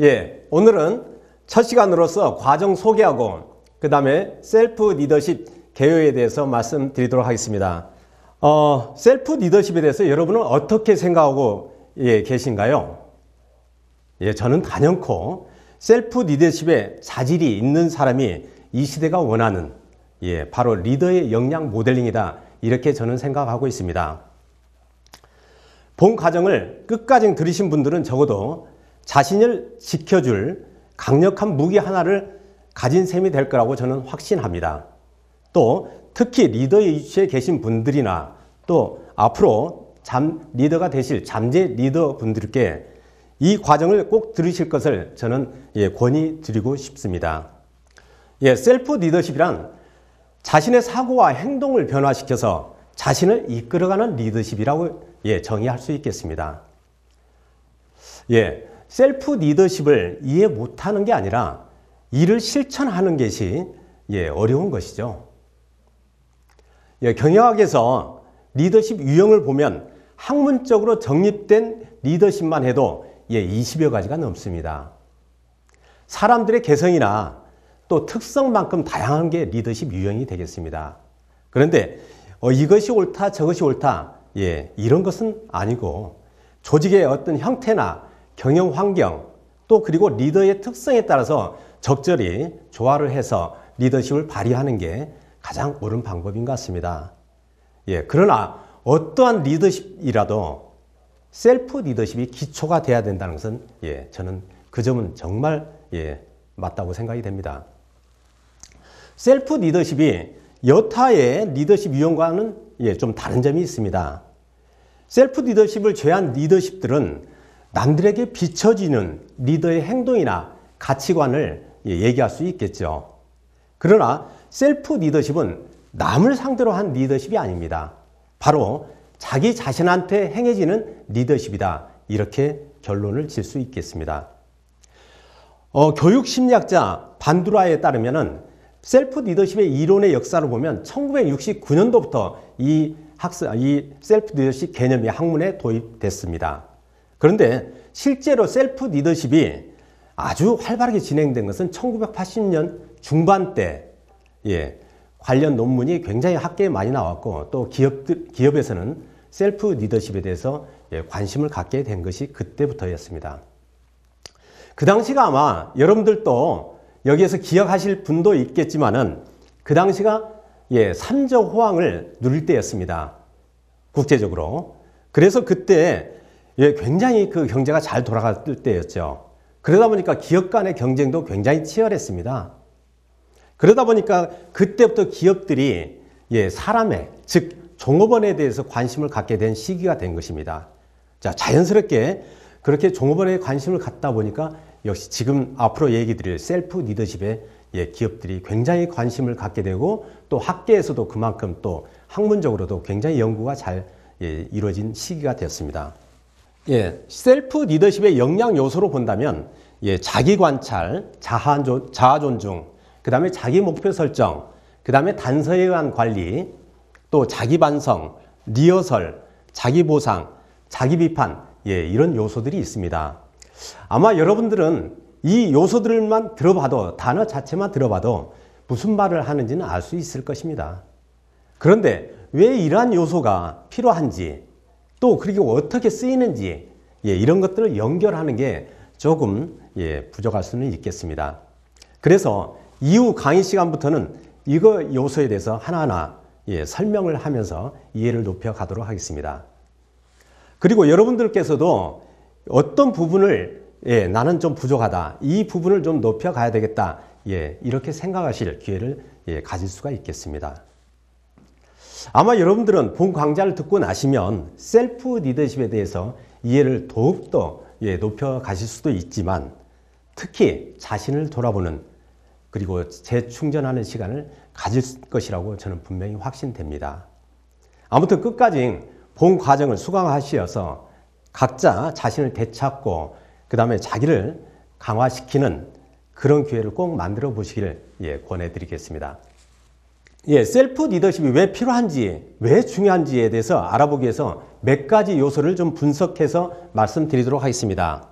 예, 오늘은 첫 시간으로서 과정 소개하고 그 다음에 셀프 리더십 개요에 대해서 말씀드리도록 하겠습니다. 어, 셀프 리더십에 대해서 여러분은 어떻게 생각하고 예, 계신가요? 예, 저는 단연코 셀프 리더십에 자질이 있는 사람이 이 시대가 원하는 예, 바로 리더의 역량 모델링이다. 이렇게 저는 생각하고 있습니다. 본 과정을 끝까지 들으신 분들은 적어도 자신을 지켜줄 강력한 무기 하나를 가진 셈이 될 거라고 저는 확신합니다. 또 특히 리더의 위치에 계신 분들이나 또 앞으로 잠 리더가 되실 잠재 리더 분들께 이 과정을 꼭 들으실 것을 저는 예, 권위 드리고 싶습니다. 예, 셀프 리더십이란 자신의 사고와 행동을 변화시켜서 자신을 이끌어가는 리더십이라고 예, 정의할 수 있겠습니다. 예, 셀프 리더십을 이해 못하는 게 아니라 이를 실천하는 것이 예, 어려운 것이죠. 예, 경영학에서 리더십 유형을 보면 학문적으로 정립된 리더십만 해도 예, 20여 가지가 넘습니다. 사람들의 개성이나 또 특성만큼 다양한 게 리더십 유형이 되겠습니다. 그런데 어, 이것이 옳다 저것이 옳다 예, 이런 것은 아니고 조직의 어떤 형태나 경영 환경, 또 그리고 리더의 특성에 따라서 적절히 조화를 해서 리더십을 발휘하는 게 가장 옳은 방법인 것 같습니다. 예, 그러나 어떠한 리더십이라도 셀프 리더십이 기초가 돼야 된다는 것은 예, 저는 그 점은 정말 예, 맞다고 생각이 됩니다. 셀프 리더십이 여타의 리더십 유형과는 예, 좀 다른 점이 있습니다. 셀프 리더십을 제한 리더십들은 남들에게 비춰지는 리더의 행동이나 가치관을 예, 얘기할 수 있겠죠. 그러나 셀프 리더십은 남을 상대로 한 리더십이 아닙니다. 바로 자기 자신한테 행해지는 리더십이다. 이렇게 결론을 질 수 있겠습니다. 어, 교육 심리학자 반두라에 따르면 셀프 리더십의 이론의 역사를 보면 1969년도부터 이 학습, 이 셀프 리더십 개념이 학문에 도입됐습니다. 그런데 실제로 셀프 리더십이 아주 활발하게 진행된 것은 1980년 중반 때 예, 관련 논문이 굉장히 학계에 많이 나왔고 또 기업들, 기업에서는 셀프 리더십에 대해서 예, 관심을 갖게 된 것이 그때부터였습니다. 그 당시가 아마 여러분들도 여기에서 기억하실 분도 있겠지만은 그 당시가 예, 삼저 호황을 누릴 때였습니다. 국제적으로. 그래서 그때 예, 굉장히 그 경제가 잘 돌아갔을 때였죠. 그러다 보니까 기업 간의 경쟁도 굉장히 치열했습니다. 그러다 보니까 그때부터 기업들이 예, 사람의, 즉, 종업원에 대해서 관심을 갖게 된 시기가 된 것입니다. 자, 자연스럽게 그렇게 종업원에 관심을 갖다 보니까 역시 지금 앞으로 얘기 드릴 셀프 리더십에 예, 기업들이 굉장히 관심을 갖게 되고 또 학계에서도 그만큼 또 학문적으로도 굉장히 연구가 잘 예, 이루어진 시기가 되었습니다. 예, 셀프 리더십의 역량 요소로 본다면 예, 자기 관찰, 자아, 자아 존중, 그 다음에 자기 목표 설정, 그 다음에 단서에 의한 관리, 또 자기 반성, 리허설, 자기 보상, 자기 비판, 예, 이런 요소들이 있습니다. 아마 여러분들은 이 요소들만 들어봐도, 단어 자체만 들어봐도 무슨 말을 하는지는 알 수 있을 것입니다. 그런데 왜 이러한 요소가 필요한지, 또 그리고 어떻게 쓰이는지 예, 이런 것들을 연결하는 게 조금 예, 부족할 수는 있겠습니다. 그래서 이후 강의 시간부터는 이거 요소에 대해서 하나하나 예, 설명을 하면서 이해를 높여 가도록 하겠습니다. 그리고 여러분들께서도 어떤 부분을 예, 나는 좀 부족하다. 이 부분을 좀 높여 가야 되겠다. 예, 이렇게 생각하실 기회를 예, 가질 수가 있겠습니다. 아마 여러분들은 본 강좌를 듣고 나시면 셀프 리더십에 대해서 이해를 더욱더 예, 높여 가실 수도 있지만 특히 자신을 돌아보는 그리고 재충전하는 시간을 가질 것이라고 저는 분명히 확신됩니다. 아무튼 끝까지 본 과정을 수강하시어서 각자 자신을 되찾고 그 다음에 자기를 강화시키는 그런 기회를 꼭 만들어 보시길 예, 권해드리겠습니다. 예, 셀프 리더십이 왜 필요한지, 왜 중요한지에 대해서 알아보기 위해서 몇 가지 요소를 좀 분석해서 말씀드리도록 하겠습니다.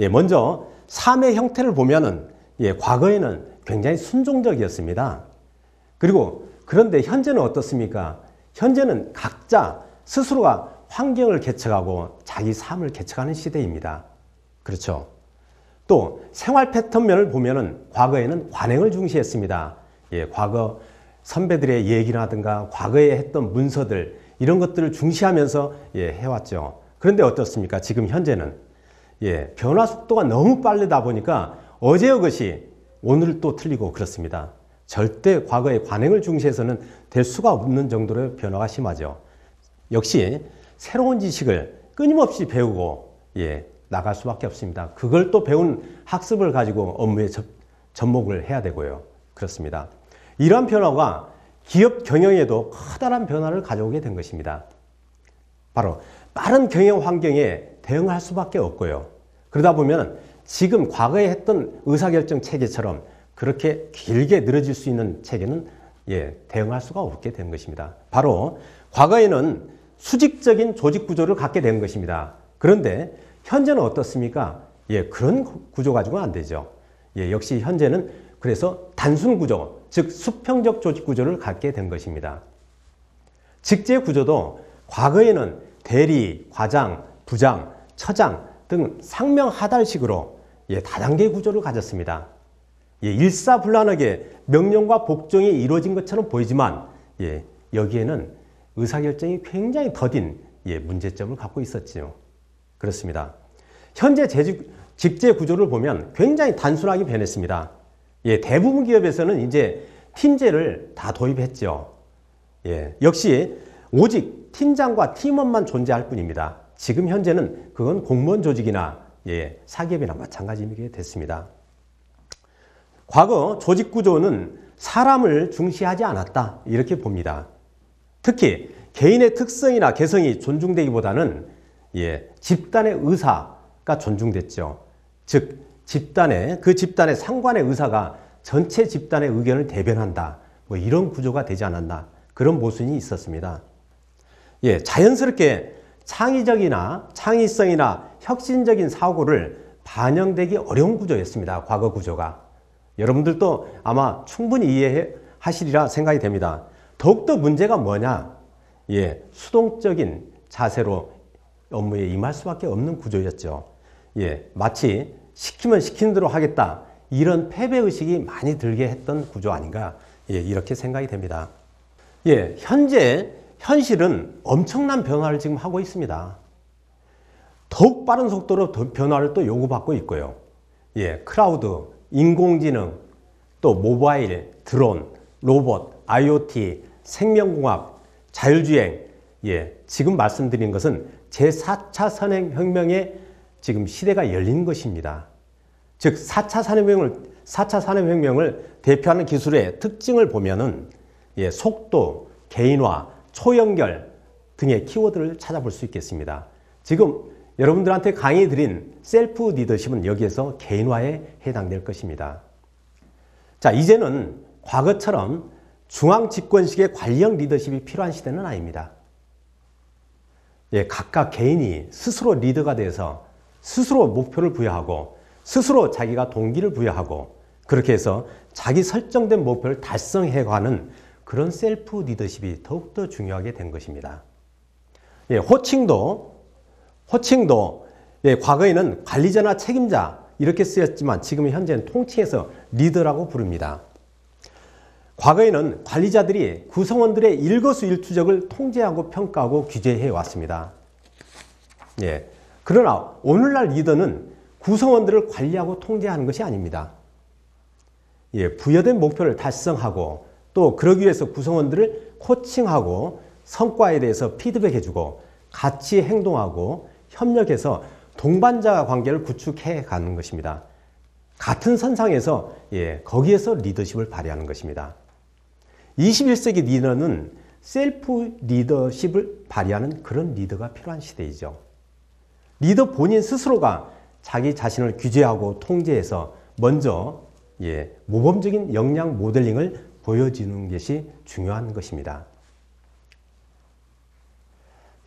예, 먼저 삶의 형태를 보면은 예, 과거에는 굉장히 순종적이었습니다. 그리고 그런데 현재는 어떻습니까? 현재는 각자 스스로가 환경을 개척하고 자기 삶을 개척하는 시대입니다. 그렇죠. 또 생활 패턴면을 보면은 과거에는 관행을 중시했습니다. 예, 과거 선배들의 얘기라든가 과거에 했던 문서들 이런 것들을 중시하면서 예, 해왔죠. 그런데 어떻습니까? 지금 현재는 예, 변화 속도가 너무 빠르다 보니까 어제의 것이 오늘 또 틀리고 그렇습니다. 절대 과거의 관행을 중시해서는 될 수가 없는 정도로 변화가 심하죠. 역시 새로운 지식을 끊임없이 배우고 예, 나갈 수밖에 없습니다. 그걸 또 배운 학습을 가지고 업무에 접, 접목을 해야 되고요. 그렇습니다. 이러한 변화가 기업 경영에도 커다란 변화를 가져오게 된 것입니다. 바로 빠른 경영 환경에 대응할 수밖에 없고요. 그러다 보면 지금 과거에 했던 의사결정 체계처럼 그렇게 길게 늘어질 수 있는 체계는 예, 대응할 수가 없게 된 것입니다. 바로 과거에는 수직적인 조직 구조를 갖게 된 것입니다. 그런데 현재는 어떻습니까? 예, 그런 구조 가지고는 안 되죠. 예, 역시 현재는 그래서 단순 구조, 즉 수평적 조직 구조를 갖게 된 것입니다. 직제 구조도 과거에는 대리, 과장, 부장, 처장 등 상명하달식으로 예, 다단계 구조를 가졌습니다. 예, 일사불란하게 명령과 복종이 이루어진 것처럼 보이지만 예, 여기에는 의사결정이 굉장히 더딘 예, 문제점을 갖고 있었지요. 그렇습니다. 현재 재직, 직제 구조를 보면 굉장히 단순하게 변했습니다. 예, 대부분 기업에서는 이제 팀제를 다 도입했죠. 예, 역시 오직 팀장과 팀원만 존재할 뿐입니다. 지금 현재는 그건 공무원 조직이나 예, 사기업이나 마찬가지이게 됐습니다. 과거 조직 구조는 사람을 중시하지 않았다 이렇게 봅니다. 특히 개인의 특성이나 개성이 존중되기보다는 예, 집단의 의사가 존중됐죠. 즉 집단의 그 집단의 상관의 의사가 전체 집단의 의견을 대변한다. 뭐 이런 구조가 되지 않았나 그런 모순이 있었습니다. 예, 자연스럽게 창의적이나 창의성이나 혁신적인 사고를 반영되기 어려운 구조였습니다. 과거 구조가. 여러분들도 아마 충분히 이해하시리라 생각이 됩니다. 더욱더 문제가 뭐냐? 예, 수동적인 자세로 업무에 임할 수밖에 없는 구조였죠. 예, 마치 시키면 시키는 대로 하겠다. 이런 패배의식이 많이 들게 했던 구조 아닌가. 예, 이렇게 생각이 됩니다. 예, 현재 현실은 엄청난 변화를 지금 하고 있습니다. 더욱 빠른 속도로 변화를 또 요구받고 있고요. 예, 크라우드, 인공지능, 또 모바일, 드론, 로봇, IoT, 생명공학, 자율주행. 예, 지금 말씀드린 것은 제4차 선행혁명의 지금 시대가 열린 것입니다. 즉 4차 산업혁명을 4차 산업혁명을 대표하는 기술의 특징을 보면은 예, 속도, 개인화, 초연결 등의 키워드를 찾아볼 수 있겠습니다. 지금 여러분들한테 강의 드린 셀프 리더십은 여기에서 개인화에 해당될 것입니다. 자, 이제는 과거처럼 중앙 집권식의 관령 리더십이 필요한 시대는 아닙니다. 예, 각각 개인이 스스로 리더가 돼서 스스로 목표를 부여하고 스스로 자기가 동기를 부여하고 그렇게 해서 자기 설정된 목표를 달성해가는 그런 셀프 리더십이 더욱더 중요하게 된 것입니다. 예, 호칭도 호칭도 예, 과거에는 관리자나 책임자 이렇게 쓰였지만 지금 현재는 통칭해서 리더라고 부릅니다. 과거에는 관리자들이 구성원들의 일거수일투족을 통제하고 평가하고 규제해 왔습니다. 예, 그러나 오늘날 리더는 구성원들을 관리하고 통제하는 것이 아닙니다. 예, 부여된 목표를 달성하고 또 그러기 위해서 구성원들을 코칭하고 성과에 대해서 피드백해주고 같이 행동하고 협력해서 동반자 관계를 구축해 가는 것입니다. 같은 선상에서 예, 거기에서 리더십을 발휘하는 것입니다. 21세기 리더는 셀프 리더십을 발휘하는 그런 리더가 필요한 시대이죠. 리더 본인 스스로가 자기 자신을 규제하고 통제해서 먼저 예, 모범적인 역량 모델링을 보여주는 것이 중요한 것입니다.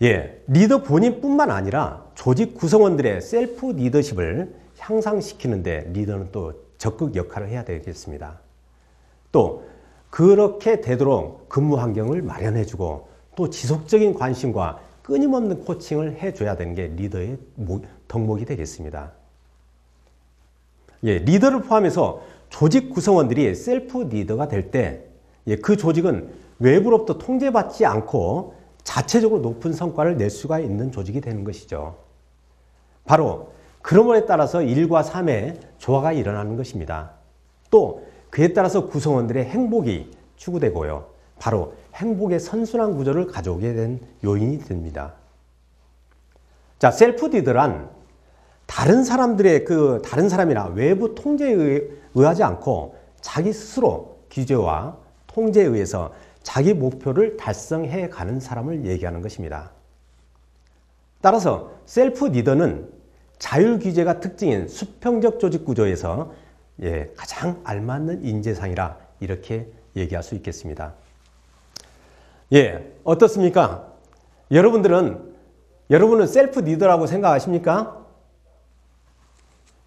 예, 리더 본인뿐만 아니라 조직 구성원들의 셀프 리더십을 향상시키는데 리더는 또 적극 역할을 해야 되겠습니다. 또 그렇게 되도록 근무 환경을 마련해주고 또 지속적인 관심과 끊임없는 코칭을 해줘야 되는 게 리더의 덕목이 되겠습니다. 예, 리더를 포함해서 조직 구성원들이 셀프 리더가 될 때그 예, 조직은 외부로부터 통제받지 않고 자체적으로 높은 성과를 낼 수가 있는 조직이 되는 것이죠. 바로 그런거에 따라서 일과 삶의 조화가 일어나는 것입니다. 또 그에 따라서 구성원들의 행복이 추구되고요. 바로 행복의 선순환 구조를 가져오게 된 요인이 됩니다. 자, 셀프 리더란 다른 사람들의 그 다른 사람이나 외부 통제에 의하지 않고 자기 스스로 규제와 통제에 의해서 자기 목표를 달성해 가는 사람을 얘기하는 것입니다. 따라서 셀프 리더는 자율 규제가 특징인 수평적 조직 구조에서 예, 가장 알맞는 인재상이라 이렇게 얘기할 수 있겠습니다. 예, 어떻습니까? 여러분들은 여러분은 셀프 리더라고 생각하십니까?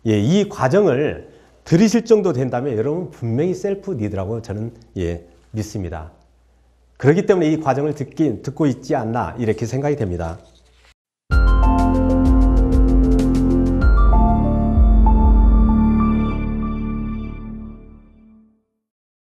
예, 이 과정을 들으실 정도 된다면 여러분 분명히 셀프 니드라고 저는 예, 믿습니다. 그렇기 때문에 이 과정을 듣기, 듣고 있지 않나 이렇게 생각이 됩니다.